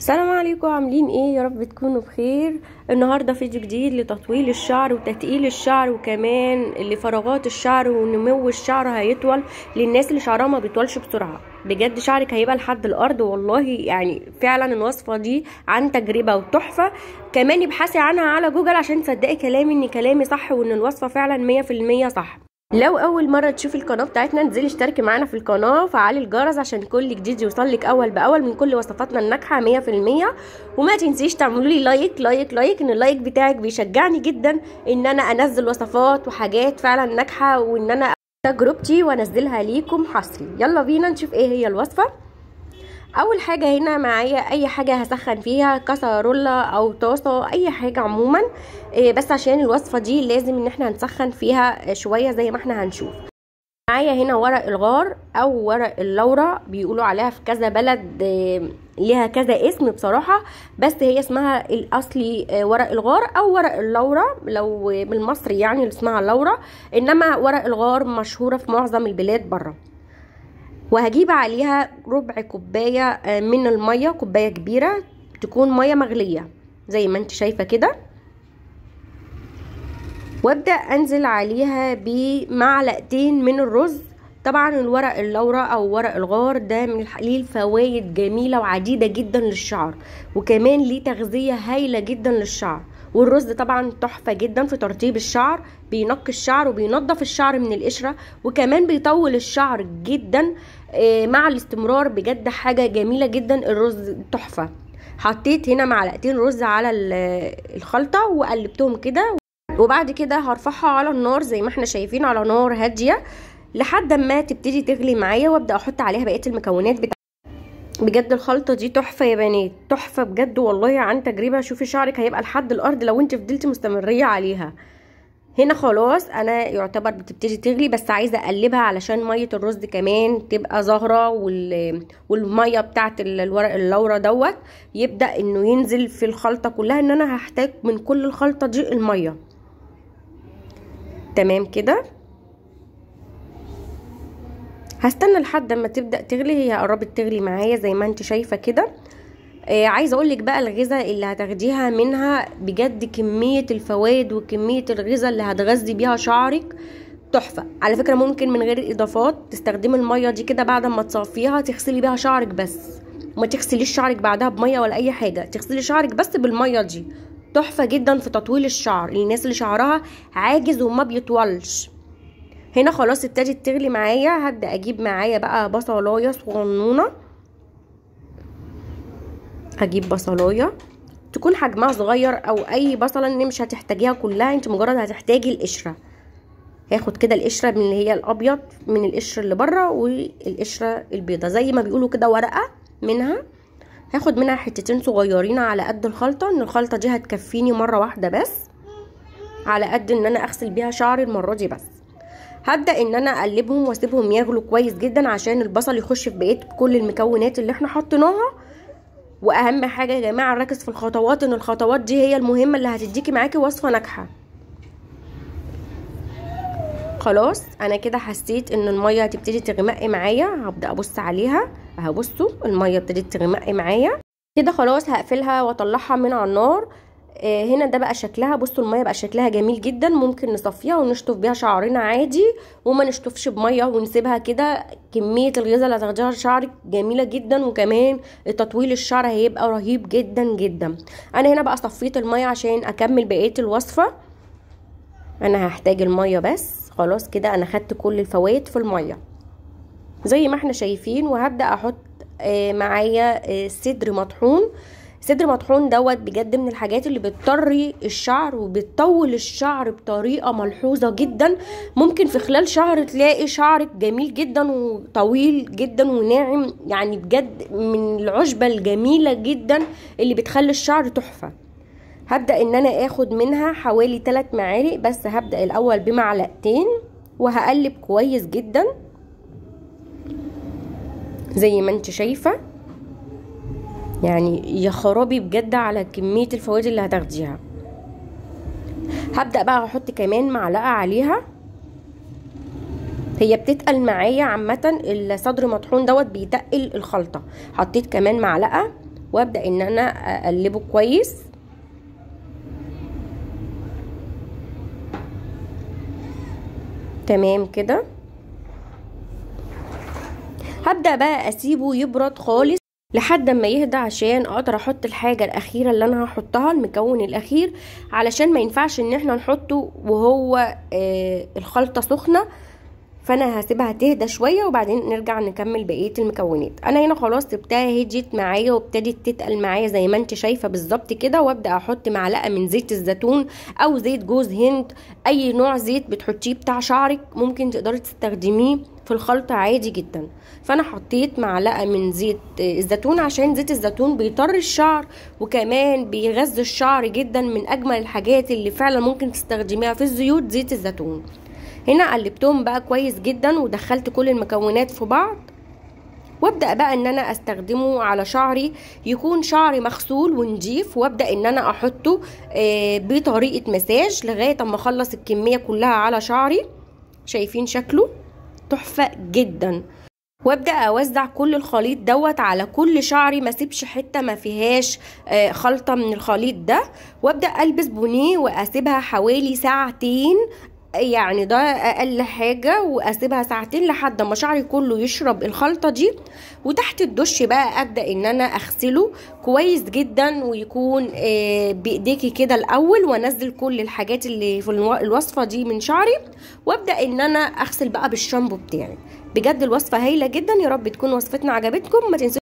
السلام عليكم عاملين ايه يا رب تكونوا بخير النهارده فيديو جديد لتطويل الشعر وتتقيل الشعر وكمان لفراغات الشعر ونمو الشعر هيطول للناس اللي شعرها ما بيطولش بسرعه بجد شعرك هيبقى لحد الارض والله يعني فعلا الوصفه دي عن تجربه وتحفه كمان ابحثي عنها على جوجل عشان تصدقي كلامي ان كلامي صح وان الوصفه فعلا 100% صح لو اول مره تشوف القناه بتاعتنا انزلي اشتركي معانا في القناه وفعلي الجرس عشان كل جديد يوصلك اول باول من كل وصفاتنا الناجحه 100% وما تنسيش تعملوا لي لايك لايك لايك ان اللايك بتاعك بيشجعني جدا ان انا انزل وصفات وحاجات فعلا ناجحه وان انا تجربتي وانزلها ليكم حصري يلا بينا نشوف ايه هي الوصفه اول حاجه هنا معايا اي حاجه هسخن فيها كسرولة او طاسه اي حاجه عموما آه، بس عشان الوصفه دي لازم ان احنا نسخن فيها آه، شويه زي ما احنا هنشوف معايا هنا ورق الغار او ورق اللورا بيقولوا عليها في كذا بلد آه، ليها كذا اسم بصراحه بس هي اسمها الاصلي ورق الغار او ورق اللورا لو بالمصري يعني اسمها لورا انما ورق الغار مشهوره في معظم البلاد بره وهجيب عليها ربع كوباية آه، من المية كوباية كبيرة تكون مية مغلية زي ما انت شايفة كده وابدأ انزل عليها بمعلقتين من الرز طبعا الورق اللورة او ورق الغار ده من ليه فوائد جميله وعديده جدا للشعر وكمان ليه تغذيه هايله جدا للشعر والرز طبعا تحفه جدا في ترطيب الشعر بينقي الشعر وبينظف الشعر من القشره وكمان بيطول الشعر جدا آه، مع الاستمرار بجد حاجه جميله جدا الرز تحفه حطيت هنا معلقتين رز على الخلطه وقلبتهم كده وبعد كده هرفعها على النار زي ما احنا شايفين على نار هاديه لحد ما تبتدي تغلي معايا وابدا احط عليها بقيه المكونات بتاعتي بجد الخلطه دي تحفه يا بنات تحفه بجد والله عن تجربه شوفي شعرك هيبقى لحد الارض لو انت فضلتي مستمريه عليها هنا خلاص انا يعتبر بتبتدي تغلي بس عايزه اقلبها علشان ميه الرز كمان تبقى ظاهره والميه بتاعت الورق اللورا دوت يبدا انه ينزل في الخلطه كلها ان انا هحتاج من كل الخلطه دي الميه تمام كده هستنى لحد اما تبدا تغلي هي قربت تغلي معايا زي ما انت شايفه كده آه عايزه اقولك بقى الغذاء اللي هتاخديها منها بجد كميه الفوائد وكميه الغذاء اللي هتغذي بيها شعرك تحفه على فكره ممكن من غير اضافات تستخدمي الميه دي كده بعد ما تصفيها تغسلي بيها شعرك بس ما تغسليش شعرك بعدها بميه ولا اي حاجه تغسلي شعرك بس بالميه دي تحفه جدا في تطويل الشعر الناس اللي شعرها عاجز وما بيطولش هنا خلاص ابتدت تغلي معايا هبدا اجيب معايا بقى بصلايه صغنونه هجيب بصلايه تكون حجمها صغير او اي بصله ان مش هتحتاجيها كلها انت مجرد هتحتاجي القشره هاخد كده القشره من اللي هي الابيض من القشر اللي بره والقشره البيضه زي ما بيقولوا كده ورقه منها هاخد منها حتتين صغيرين على قد الخلطه ان الخلطه دي هتكفيني مره واحده بس على قد ان انا اغسل بيها شعري المره دي بس هبدا ان انا اقلبهم واسيبهم يغلوا كويس جدا عشان البصل يخش في بقيه كل المكونات اللي احنا حطيناها واهم حاجه يا جماعه نركز في الخطوات ان الخطوات دي هي المهمه اللي هتديكي معاكي وصفه ناجحه خلاص انا كده حسيت ان الميه هتبتدي تغمق معايا هبدا ابص عليها هبصوا الميه ابتدت تغمق معايا كده خلاص هقفلها واطلعها من على النار آه، هنا ده بقى شكلها بصوا الميه بقى شكلها جميل جدا ممكن نصفيها ونشطف بيها شعرنا عادي وما نشطفش بميه ونسيبها كده كميه الغذاء اللي هتاخدها شعرك جميله جدا وكمان تطويل الشعر هيبقى رهيب جدا جدا انا هنا بقى صفيت الميه عشان اكمل بقيه الوصفه انا هحتاج الميه بس خلاص كده انا خدت كل الفوائد في الميه زي ما احنا شايفين وهبدا احط آه، معايا آه، صدر مطحون صدر مطحون دوت بجد من الحاجات اللي بتطري الشعر وبتطول الشعر بطريقه ملحوظه جدا ممكن في خلال شهر تلاقي شعرك جميل جدا وطويل جدا وناعم يعني بجد من العشبه الجميله جدا اللي بتخلي الشعر تحفه هبدا ان انا اخد منها حوالي 3 معالق بس هبدا الاول بمعلقتين وهقلب كويس جدا زي ما انت شايفه يعني يا خرابي بجد على كمية الفوائد اللي هتاخديها هبدأ بقى احط كمان معلقة عليها هي بتتقل معايا عامة الصدر مطحون دوت بيتقل الخلطة حطيت كمان معلقة وابدأ ان انا اقلبه كويس تمام كده هبدأ بقى اسيبه يبرد خالص لحد ما يهدى عشان اقدر احط الحاجه الاخيره اللي انا هحطها المكون الاخير علشان ما ينفعش ان احنا نحطه وهو آه الخلطه سخنه فانا هسيبها تهدى شويه وبعدين نرجع نكمل بقيه المكونات انا هنا خلاص سبتها هديت معايا وابتدت تتقل معايا زي ما انت شايفه بالظبط كده وابدا احط معلقه من زيت الزيتون او زيت جوز هند اي نوع زيت بتحطيه بتاع شعرك ممكن تقدري تستخدميه في الخلطة عادي جدا فانا حطيت معلقة من زيت الزيتون عشان زيت الزيتون بيطر الشعر وكمان بيغذي الشعر جدا من اجمل الحاجات اللي فعلا ممكن تستخدميها في الزيوت زيت الزيتون هنا قلبتهم بقى كويس جدا ودخلت كل المكونات في بعض وابدا بقى ان انا استخدمه على شعري يكون شعري مغسول ونضيف وابدا ان انا احطه آه، بطريقه مساج لغايه اما اخلص الكميه كلها على شعري شايفين شكله تحفه جدا وابدا اوزع كل الخليط دوت على كل شعري ما سيبش حته ما فيهاش آه، خلطه من الخليط ده وابدا البس بونيه واسيبها حوالي ساعتين يعني ده اقل حاجة واسيبها ساعتين لحد ما شعري كله يشرب الخلطة دي وتحت الدش بقى ابدأ ان انا اغسله كويس جدا ويكون آه، بايديكي كده الاول وانزل كل الحاجات اللي في الوصفة دي من شعري وابدأ ان انا اغسل بقى بالشامبو بتاعي بجد الوصفة هايلة جدا يا رب تكون وصفتنا عجبتكم ما تنسوا